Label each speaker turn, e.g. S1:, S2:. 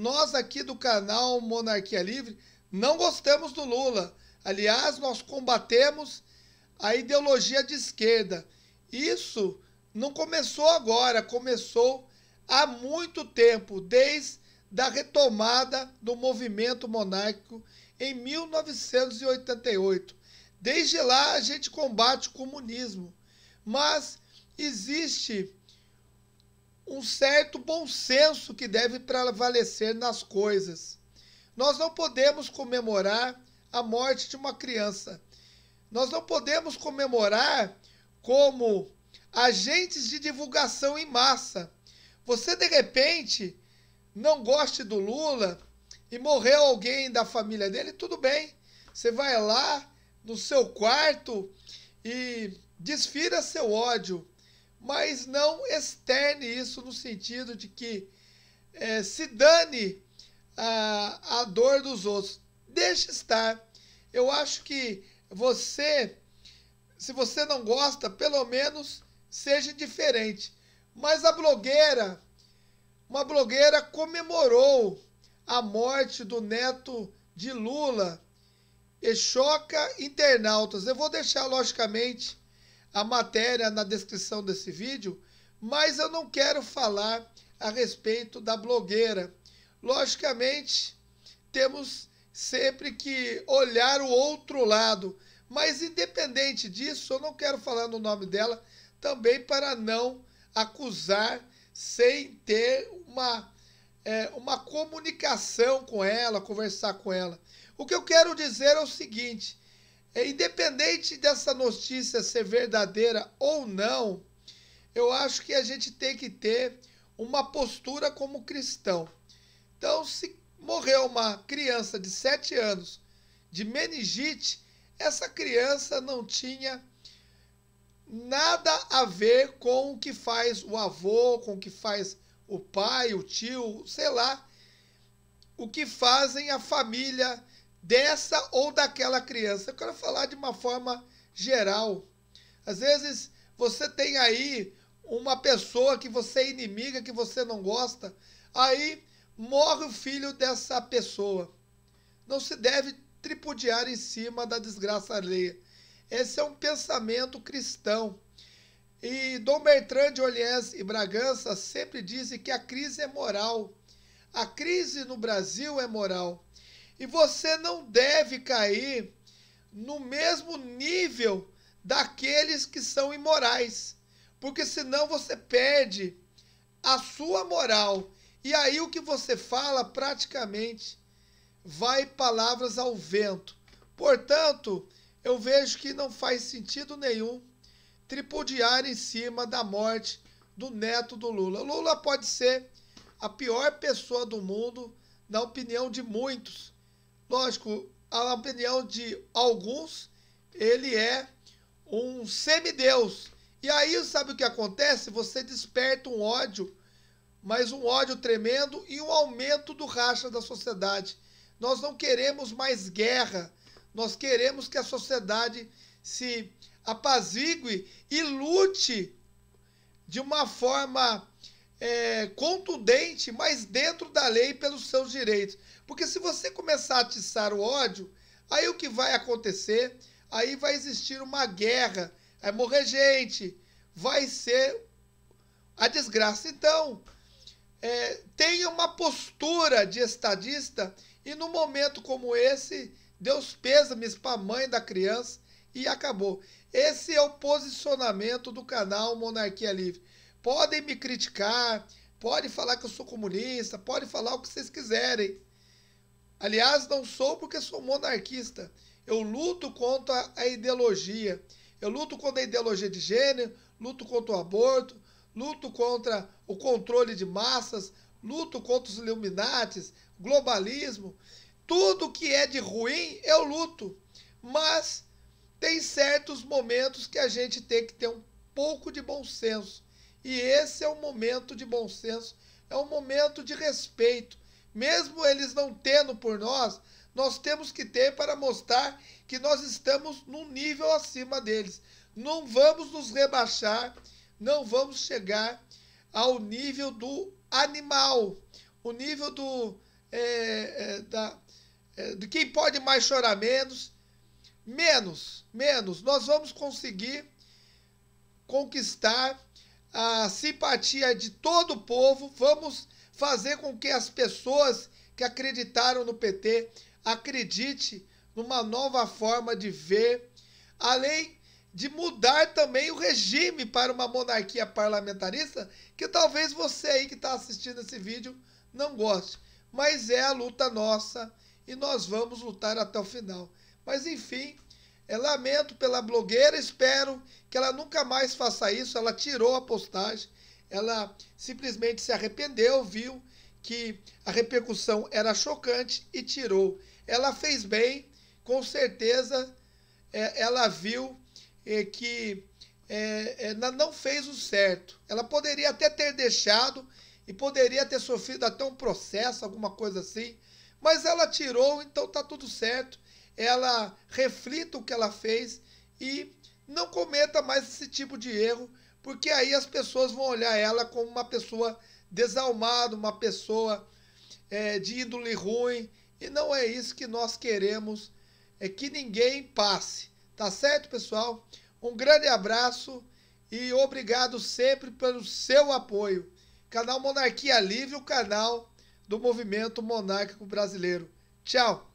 S1: Nós aqui do canal Monarquia Livre não gostamos do Lula. Aliás, nós combatemos a ideologia de esquerda. Isso não começou agora, começou há muito tempo, desde a retomada do movimento monárquico em 1988. Desde lá a gente combate o comunismo. Mas existe um certo bom senso que deve prevalecer nas coisas. Nós não podemos comemorar a morte de uma criança. Nós não podemos comemorar como agentes de divulgação em massa. Você de repente não goste do Lula e morreu alguém da família dele, tudo bem. Você vai lá no seu quarto e desfira seu ódio mas não externe isso no sentido de que é, se dane a, a dor dos outros. Deixe estar. Eu acho que você, se você não gosta, pelo menos seja diferente. Mas a blogueira, uma blogueira comemorou a morte do neto de Lula e choca internautas. Eu vou deixar, logicamente, a matéria na descrição desse vídeo, mas eu não quero falar a respeito da blogueira. Logicamente, temos sempre que olhar o outro lado, mas independente disso, eu não quero falar no nome dela também para não acusar sem ter uma, é, uma comunicação com ela, conversar com ela. O que eu quero dizer é o seguinte: é, independente dessa notícia ser verdadeira ou não, eu acho que a gente tem que ter uma postura como cristão. Então, se morreu uma criança de 7 anos de meningite, essa criança não tinha nada a ver com o que faz o avô, com o que faz o pai, o tio, sei lá, o que fazem a família dessa ou daquela criança. Eu quero falar de uma forma geral. Às vezes você tem aí uma pessoa que você é inimiga, que você não gosta, aí morre o filho dessa pessoa. Não se deve tripudiar em cima da desgraça alheia. Esse é um pensamento cristão. E Dom Bertrand de Orleans e Bragança sempre dizem que a crise é moral. A crise no Brasil é moral. E você não deve cair no mesmo nível daqueles que são imorais, porque senão você perde a sua moral. E aí o que você fala praticamente vai palavras ao vento. Portanto, eu vejo que não faz sentido nenhum tripudiar em cima da morte do neto do Lula. Lula pode ser a pior pessoa do mundo, na opinião de muitos, Lógico, a opinião de alguns, ele é um semideus. E aí, sabe o que acontece? Você desperta um ódio, mas um ódio tremendo e um aumento do racha da sociedade. Nós não queremos mais guerra. Nós queremos que a sociedade se apazigue e lute de uma forma é, contundente, mas dentro da lei pelos seus direitos. Porque se você começar a atiçar o ódio, aí o que vai acontecer? Aí vai existir uma guerra, vai morrer gente, vai ser a desgraça. Então, é, tenha uma postura de estadista e num momento como esse, Deus pêsames para a mãe da criança e acabou. Esse é o posicionamento do canal Monarquia Livre. Podem me criticar, podem falar que eu sou comunista, podem falar o que vocês quiserem. Aliás, não sou porque sou monarquista. Eu luto contra a ideologia. Eu luto contra a ideologia de gênero, luto contra o aborto, luto contra o controle de massas, luto contra os iluminatis, globalismo. Tudo que é de ruim, eu luto. Mas tem certos momentos que a gente tem que ter um pouco de bom senso. E esse é o momento de bom senso, é o momento de respeito. Mesmo eles não tendo por nós, nós temos que ter para mostrar que nós estamos num nível acima deles. Não vamos nos rebaixar, não vamos chegar ao nível do animal, o nível do é, é, da, é, de quem pode mais chorar menos, menos, menos. Nós vamos conseguir conquistar a simpatia de todo o povo, vamos fazer com que as pessoas que acreditaram no PT acredite numa nova forma de ver, além de mudar também o regime para uma monarquia parlamentarista, que talvez você aí que está assistindo esse vídeo não goste. Mas é a luta nossa e nós vamos lutar até o final. Mas enfim, é, lamento pela blogueira, espero que ela nunca mais faça isso. Ela tirou a postagem, ela simplesmente se arrependeu, viu que a repercussão era chocante e tirou. Ela fez bem, com certeza é, ela viu é, que é, é, não fez o certo. Ela poderia até ter deixado e poderia ter sofrido até um processo, alguma coisa assim, mas ela tirou, então tá tudo certo ela reflita o que ela fez e não cometa mais esse tipo de erro, porque aí as pessoas vão olhar ela como uma pessoa desalmada, uma pessoa é, de índole ruim, e não é isso que nós queremos, é que ninguém passe. Tá certo, pessoal? Um grande abraço e obrigado sempre pelo seu apoio. Canal Monarquia Livre, o canal do Movimento Monárquico Brasileiro. Tchau!